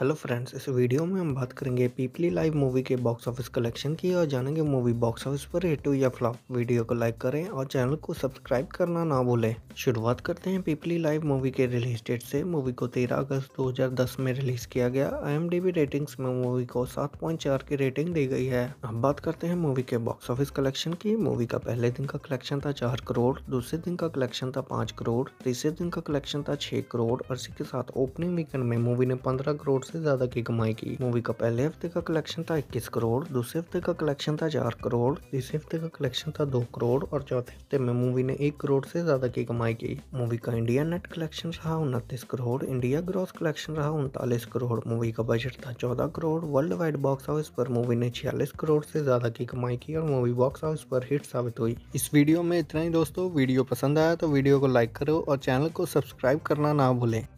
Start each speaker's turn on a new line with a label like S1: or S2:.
S1: hello friends इस video में हम बात करेंगे पीपली लाइव मूवी के बॉक्स ऑफिस कलेक्शन की और जानेंगे मूवी बॉक्स ऑफिस पर हिट e या फ्लॉप वीडियो को लाइक करें और चैनल को सब्सक्राइब करना ना भूलें शुरुआत करते हैं पीपली लाइव मूवी के रिलीज डेट से मूवी को 13 अगस्त 2010 में रिलीज किया गया आई रेटिंग्स में मूवी को सात की रेटिंग दी गई है अब बात करते हैं मूवी के बॉक्स ऑफिस कलेक्शन की मूवी का पहले दिन का कलेक्शन था चार करोड़ दूसरे दिन का कलेक्शन था पाँच करोड़ तीसरे दिन का कलेक्शन था छह करोड़ और के साथ ओपनिंग वीकेंड में मूवी ने पंद्रह करोड़ करोड़ सबसे ज्यादा की कमाई की मूवी का पहले हफ्ते का कलेक्शन था इक्कीस करोड़ दूसरे हफ्ते का कलेक्शन था चार करोड़ तीसरे हफ्ते का कलेक्शन था दो करोड़ और चौथे हफ्ते में मूवी ने एक करोड़ से ज्यादा की कमाई की मूवी का इंडिया नेट कलेक्शन रहा उनतीस करोड़ इंडिया ग्रॉस कलेक्शन रहा उनतालीस करोड़ मूवी का बजट था चौदह crore world wide box office पर मूवी ने छियालीस करोड़ से ज्यादा की कमाई की और मूवी बॉक्स ऑफिस पर हिट साबित हुई इस वीडियो में इतना ही दोस्तों वीडियो पसंद आया तो वीडियो को लाइक करो और चैनल को सब्सक्राइब करना ना भूलें